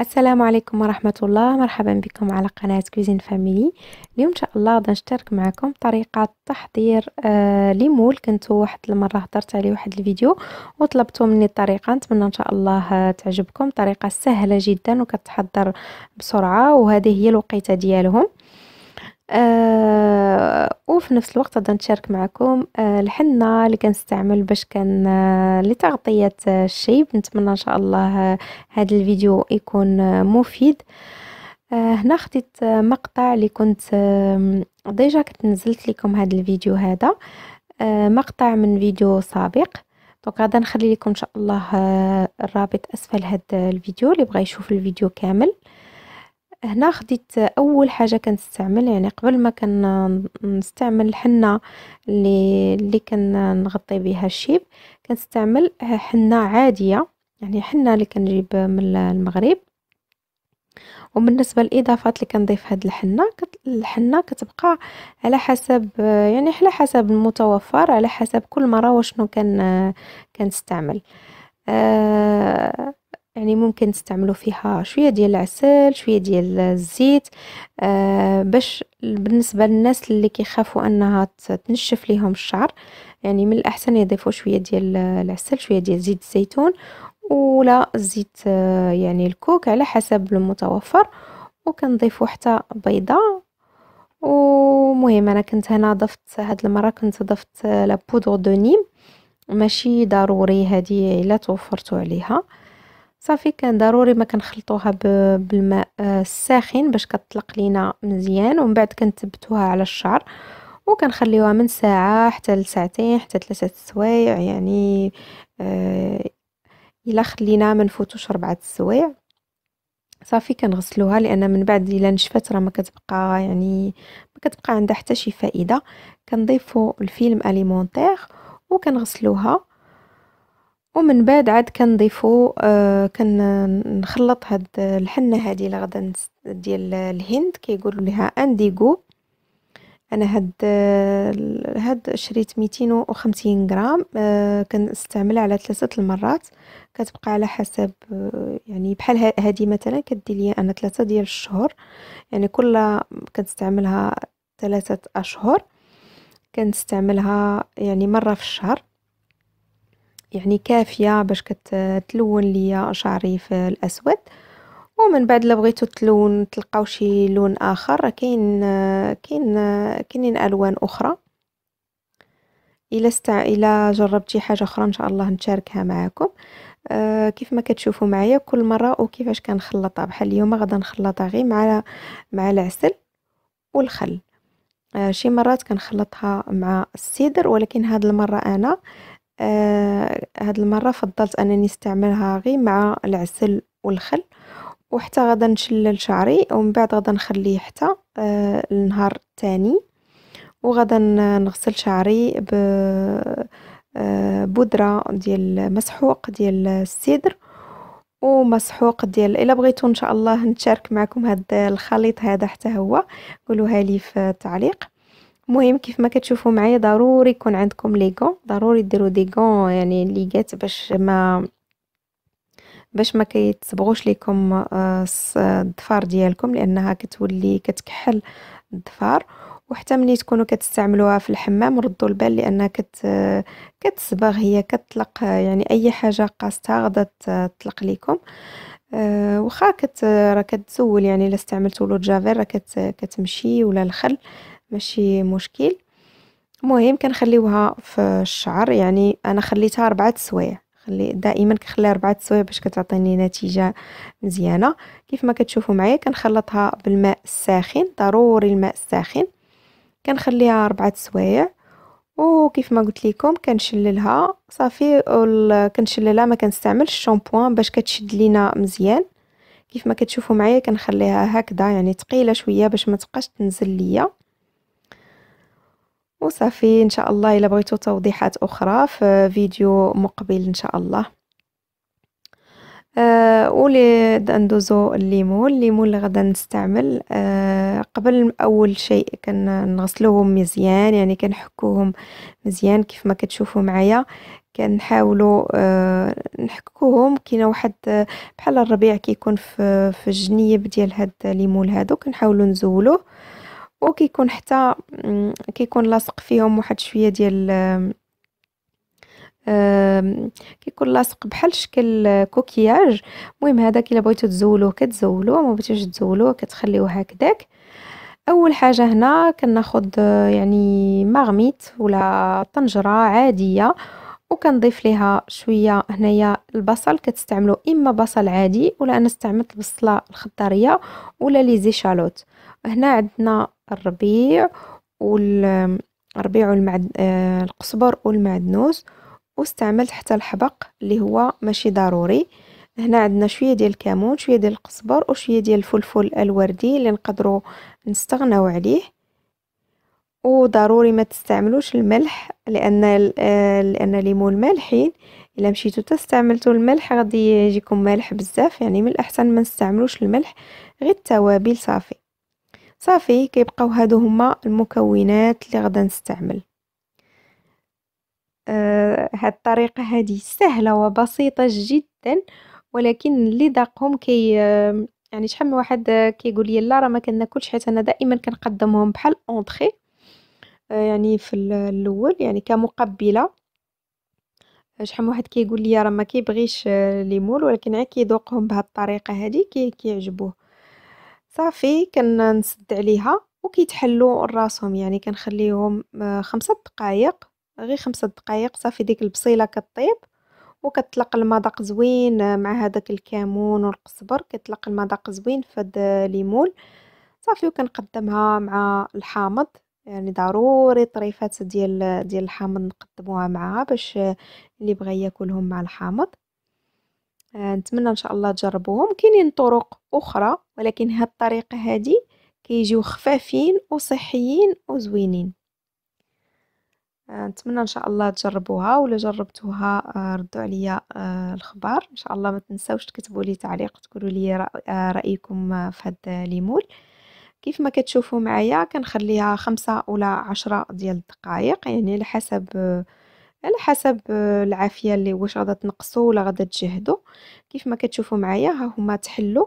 السلام عليكم ورحمة الله مرحبا بكم على قناة كوزين فاميلي اليوم إن شاء الله غادي نشترك معكم طريقة تحضير آه ليمول كنت واحد المرة هضرت عليه واحد الفيديو وطلبتوا مني الطريقة نتمنى إن شاء الله تعجبكم طريقة سهلة جدا وكتحضر بسرعة وهذه هي الوقيته ديالهم آه وفي نفس الوقت غادي نشارك معكم آه الحنة اللي كنستعمل باش كان آه لتغطية آه، الشيب نتمنى ان شاء الله هذا آه، الفيديو يكون آه، مفيد هنا خديت مقطع اللي كنت ديجا كنت نزلت لكم هذا الفيديو هذا مقطع من فيديو سابق دونك غادا نخلي لكم ان شاء الله الرابط اسفل هذا الفيديو اللي بغى يشوف الفيديو كامل هنا خديت اول حاجه كنستعمل يعني قبل ما كنستعمل الحنه اللي اللي كنغطي بها الشيب كنستعمل حنه عاديه يعني حنه اللي كنجيب من المغرب وبالنسبه للاضافات اللي كنضيف هاد الحنه كت... الحنه كتبقى على حسب يعني على حسب المتوفر على حسب كل مره وشنو كان كنستعمل آه يعني ممكن تستعملوا فيها شويه ديال العسل شويه ديال الزيت آه باش بالنسبه للناس اللي كيخافوا انها تنشف ليهم الشعر يعني من الاحسن يضيفوا شويه ديال العسل شويه ديال زيت الزيتون ولا زيت آه، يعني الكوك على حسب المتوفر وكنضيفوا حتى بيضه ومهم انا كنت هنا ضفت هاد المره كنت ضفت لابودغ دو نيم ماشي ضروري هذه الا توفرتوا عليها صافي كان ضروري ما كنخلطوها بالماء آه، الساخن باش كتطلق لينا مزيان ومن بعد كنثبتوها على الشعر وكنخليوها من ساعه حتى لساعتين حتى ثلاثه السوايع يعني آه الا خلينا ما نفوتوش ربعه السوايع صافي كنغسلوها لان من بعد الا نشفات راه ما كتبقى يعني ما كتبقى عندها حتى شي فائده كنضيفوا الفيلم اليمونتير وكنغسلوها ومن بعد عاد كنضيفو آه كنخلط هاد الحنه هادي اللي غدا ديال الهند كيقولوا ليها انديغو انا هاد آه، هاد شريت 250 غرام آه كنستعملها على ثلاثه المرات كتبقى على حسب آه، يعني بحال هادي مثلا كدي ليا انا ثلاثه ديال الشهور يعني كل كنستعملها ثلاثه اشهر كنستعملها يعني مره في الشهر يعني كافية باش كتلون ليا شعري في الأسود ومن بعد لو بغيتو تلون تلقاو شي لون اخر كاين كاين كاينين الوان اخرى الا استع الا جربت شي حاجه اخرى ان شاء الله نشاركها معكم آه كيف ما كتشوفوا معايا كل مره وكيفاش كنخلطها بحال اليوم غدا نخلطها غير مع مع العسل والخل آه شي مرات كنخلطها مع السيدر ولكن هاد المره انا آه، هاد المرة فضلت انني نستعملها غير مع العسل والخل وحتى غادا نشلل شعري ومن بعد غادا نخليه حتى النهار آه، الثاني وغادا نغسل شعري ب آه، بودرة ديال مسحوق ديال السدر ومسحوق ديال الا بغيتو ان شاء الله نتشارك معكم هاد الخليط هذا حتى هو قولوها لي في التعليق مهم كيف ما كتشوفوا معايا ضروري يكون عندكم لي غون ضروري ديروا دي غون يعني ليغات باش ما باش ما كيتصبغوش ليكم آه، الضفار ديالكم لانها كتولي كتكحل الضفار وحتى ملي تكونوا كتستعملوها في الحمام ردوا البال لانها كت كتصبغ هي كتطلق يعني اي حاجه قاستها غدا تطلق ليكم آه، واخا كت راه كتزول يعني الا استعملتوا لو جافيل راه كتمشي ولا الخل ماشي مشكل المهم كنخليوها في الشعر يعني انا خليتها ربعة سوايع خلي دائما كنخليها ربعة سوايع باش كتعطيني نتيجه مزيانه كيف ما كتشوفوا معايا كنخلطها بالماء الساخن ضروري الماء الساخن كنخليها ربعة سوايع وكيف ما قلت لكم كنشللها صافي كنشللها ما كنستعملش الشامبوان باش كتشد لينا مزيان كيف ما كتشوفوا معايا كنخليها هكذا يعني ثقيله شويه باش ما تبقاش تنزل ليا وصافي ان شاء الله الا بغيتو توضيحات اخرى في فيديو مقبل ان شاء الله أه ولي ندوزو الليمون الليمون اللي غدا نستعمل أه قبل اول شيء كنغسلوهم مزيان يعني كنحكوهم مزيان كيف ما كتشوفوا معايا كنحاولوا أه نحكوهم كاين واحد آه، بحال الربيع كيكون في في الجنيب ديال هاد الليمون هادو كنحاولوا نزولوه وكيكون حتى كيكون لاصق فيهم واحد شويه ديال كيكون لاصق بحال شكل كوكياج المهم هذاك الا بغيتو تزولوه كتزولوه ما بغيتوش تزولوه كتخليوه هكذاك اول حاجه هنا كناخذ يعني مغميت ولا طنجره عاديه وكنضيف ليها شويه هنايا البصل كتستعملوا اما بصل عادي ولا انا استعملت البصله الخضاريه ولا لي زيشالوت هنا عندنا الربيع والربيع الربيع والمعد آه القزبر والمعدنوس واستعملت حتى الحبق اللي هو ماشي ضروري هنا عندنا شويه ديال الكمون شويه ديال القزبر وشويه ديال الفلفل الوردي اللي نقدروا نستغناو عليه وضروري ما تستعملوش الملح لان آه، لان ليمون مالحين الا مشيتو تستعملتو الملح غادي يجيكم مالح بزاف يعني من الاحسن ما نستعملوش الملح غير التوابل صافي صافي كيبقاو هادو هما المكونات اللي غدا نستعمل آه هاد الطريقه هادي سهله وبسيطه جدا ولكن اللي داقهم كي آه يعني شحال من واحد كيقول لي لا راه ما كناكلش حيت انا دائما كنقدمهم بحال اونطري يعني في الأول يعني كمقبلة شحال من واحد كيقول لي راه ما كيبغيش مول ولكن عا كيذوقهم بهاد الطريقه هذه كي كيعجبوه صافي كنسد عليها وكيتحلوا راسهم يعني كنخليهم خمسة دقائق غير خمسة دقائق صافي ديك البصيله كطيب وكتطلق المذاق زوين مع هذاك الكمون والقزبر كتطلق المذاق زوين في هذا الليمون صافي وكنقدمها مع الحامض يعني ضروري طريفات ديال ديال الحامض نقدموها معها باش اللي بغى ياكلهم مع الحامض آه، نتمنى ان شاء الله تجربوهم كاينين طرق اخرى ولكن هاد الطريقه هادي كيجيو خفافين وصحيين وزوينين آه، نتمنى ان شاء الله تجربوها ولا جربتوها آه، ردوا عليا الخبر ان شاء الله ما تنساوش تكتبوا لي تعليق تقولوا لي رايكم في هذا ليمول كيف ما كتشوفوا معايا كنخليها خمسة ولا عشرة ديال الدقائق يعني على حسب على حسب العافيه اللي واش غادا تنقصوا ولا غادا تجهدوا كيف ما كتشوفوا معايا ها هما تحلوا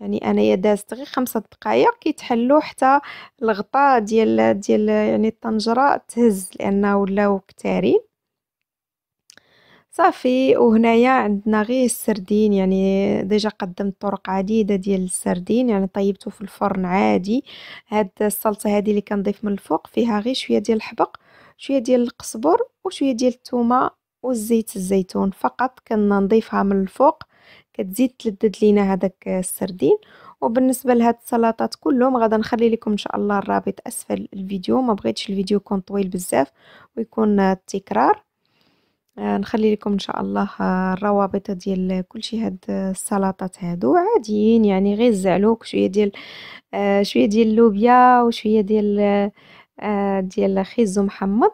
يعني انايا دازت غير خمسة دقائق كيتحلوا حتى الغطاء ديال ديال يعني الطنجره تهز لانه ولاو كتارين صافي وهنايا عندنا غير السردين يعني ديجا قدمت طرق عديده ديال السردين يعني طيبته في الفرن عادي هاد الصلصه هادي اللي كنضيف من الفوق فيها غير شويه ديال الحبق شويه ديال القزبر وشويه ديال الثومه والزيت الزيتون فقط كنضيفها من الفوق كتزيد تلدد لينا هذاك السردين وبالنسبه لهاد السلطات كلهم غادا نخلي لكم ان شاء الله الرابط اسفل الفيديو ما بغيتش الفيديو يكون طويل بزاف ويكون التكرار نخلي لكم ان شاء الله الروابط ديال كلشي هاد السلطات هادو عاديين يعني غير الزعلوك شويه ديال آه، شويه ديال اللوبيا وشويه ديال آه، ديال خيزو محمض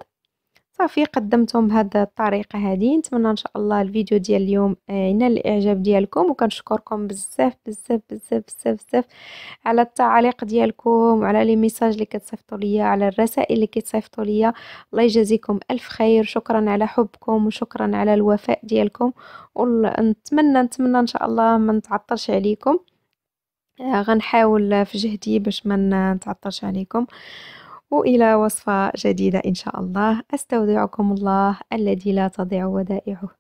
صافي قدمتهم بهذه الطريقه هذه نتمنى ان شاء الله الفيديو ديال اليوم ينال الاعجاب ديالكم وكنشكركم بزاف بزاف بزاف بزاف بزاف على التعاليق ديالكم على لي ميساج اللي كتصيفطوا ليا على الرسائل اللي كتصيفطوا ليا الله يجازيكم الف خير شكرا على حبكم وشكرا على الوفاء ديالكم ونتمنى نتمنى ان شاء الله ما نتعطلش عليكم آه، غنحاول في جهدي باش ما نتعطلش عليكم وإلى وصفة جديدة إن شاء الله أستودعكم الله الذي لا تضيع ودائعه